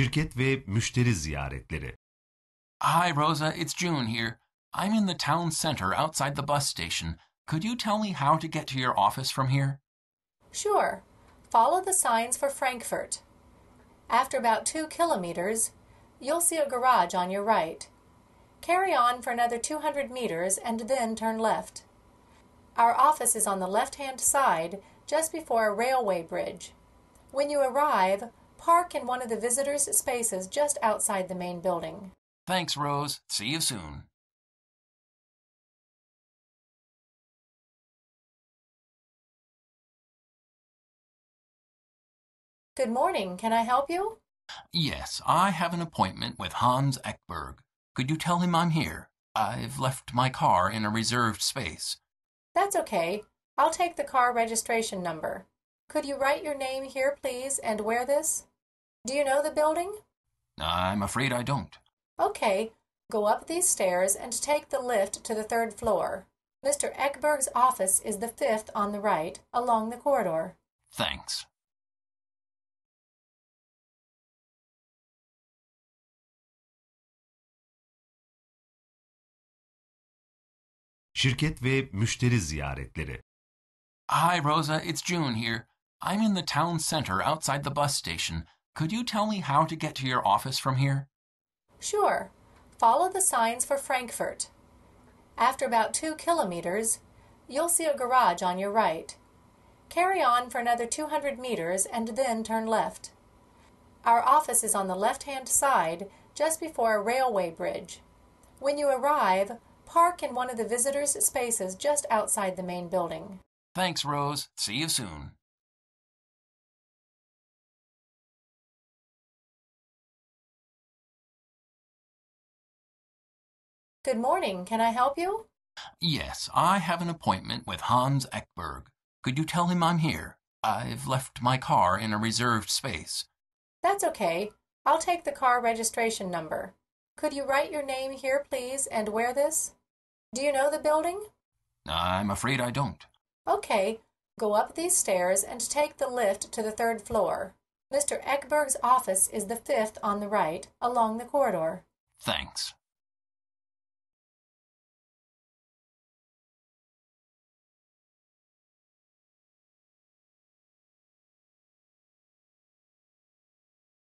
şirket ve müşteri ziyaretleri. Hi Rosa, it's June here. I'm in the town center outside the bus station. Could you tell me how to get to your office from here? Sure. Follow the signs for Frankfurt. After about two kilometers, you'll see a garage on your right. Carry on for another 200 meters and then turn left. Our office is on the left hand side just before a railway bridge. When you arrive, park in one of the visitors' spaces just outside the main building. Thanks, Rose. See you soon. Good morning. Can I help you? Yes, I have an appointment with Hans Eckberg. Could you tell him I'm here? I've left my car in a reserved space. That's okay. I'll take the car registration number. Could you write your name here, please, and wear this? Do you know the building? I'm afraid I don't. Okay. Go up these stairs and take the lift to the third floor. Mr. Eckberg's office is the fifth on the right, along the corridor. Thanks. Şirket ve müşteri ziyaretleri. Hi Rosa, it's June here. I'm in the town center outside the bus station. Could you tell me how to get to your office from here? Sure. Follow the signs for Frankfurt. After about two kilometers, you'll see a garage on your right. Carry on for another 200 meters and then turn left. Our office is on the left hand side just before a railway bridge. When you arrive, park in one of the visitors' spaces just outside the main building. Thanks, Rose. See you soon. Good morning. Can I help you? Yes, I have an appointment with Hans Ekberg. Could you tell him I'm here? I've left my car in a reserved space. That's okay. I'll take the car registration number. Could you write your name here, please, and wear this? Do you know the building? I'm afraid I don't. Okay. Go up these stairs and take the lift to the third floor. Mr. Ekberg's office is the fifth on the right, along the corridor. Thanks.